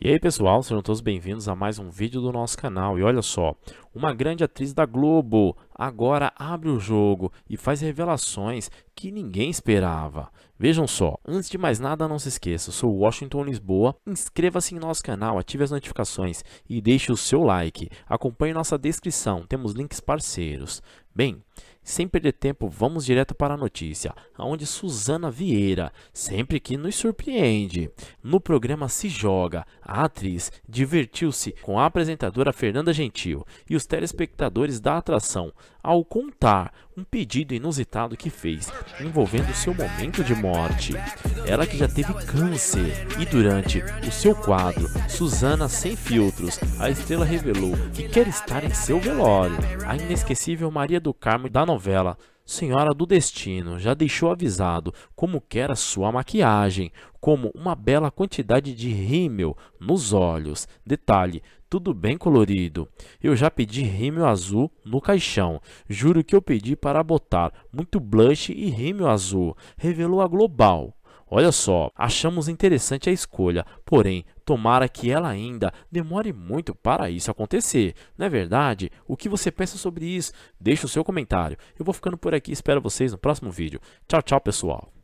E aí pessoal, sejam todos bem-vindos a mais um vídeo do nosso canal. E olha só, uma grande atriz da Globo agora abre o jogo e faz revelações que ninguém esperava. Vejam só, antes de mais nada não se esqueça, sou Washington Lisboa, inscreva-se em nosso canal, ative as notificações e deixe o seu like. Acompanhe nossa descrição, temos links parceiros. Bem, sem perder tempo, vamos direto para a notícia, aonde Suzana Vieira, sempre que nos surpreende, no programa Se Joga, a atriz divertiu-se com a apresentadora Fernanda Gentil e os telespectadores da atração ao contar um pedido inusitado que fez envolvendo seu momento de morte. Ela que já teve câncer e durante o seu quadro Susana sem filtros, a estrela revelou que quer estar em seu velório. A inesquecível Maria do Carmo da novela Senhora do Destino já deixou avisado como quer a sua maquiagem, como uma bela quantidade de rímel nos olhos. Detalhe, tudo bem colorido. Eu já pedi rímel azul no caixão. Juro que eu pedi para botar muito blush e rímel azul, revelou a Global. Olha só, achamos interessante a escolha, porém, tomara que ela ainda demore muito para isso acontecer. Não é verdade? O que você pensa sobre isso? Deixe o seu comentário. Eu vou ficando por aqui, espero vocês no próximo vídeo. Tchau, tchau, pessoal.